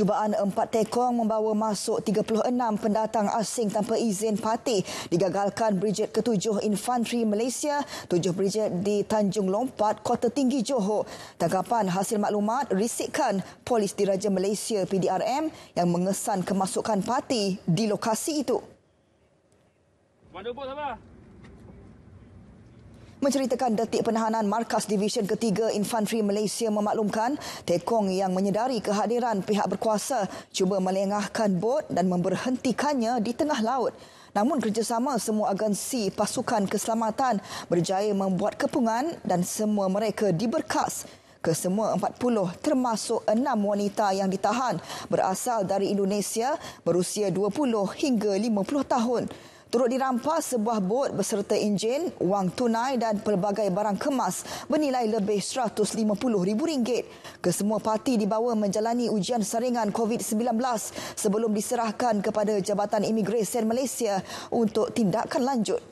Cubaan empat tekong membawa masuk 36 pendatang asing tanpa izin parti digagalkan Brigade Ketujuh Infantry Malaysia, tujuh Brigade di Tanjung Lompat, Kota Tinggi Johor. Tanggapan hasil maklumat risikkan Polis Diraja Malaysia PDRM yang mengesan kemasukan parti di lokasi itu. Menceritakan detik penahanan Markas Division Ketiga Infanteri Malaysia memaklumkan Tekong yang menyedari kehadiran pihak berkuasa cuba melengahkan bot dan memberhentikannya di tengah laut. Namun kerjasama semua agensi pasukan keselamatan berjaya membuat kepungan dan semua mereka diberkas. Kesemua 40 termasuk 6 wanita yang ditahan berasal dari Indonesia berusia 20 hingga 50 tahun turut dirampas sebuah bot beserta enjin, wang tunai dan pelbagai barang kemas bernilai lebih RM150,000. Kesemua parti dibawa menjalani ujian saringan COVID-19 sebelum diserahkan kepada Jabatan Imigresen Malaysia untuk tindakan lanjut.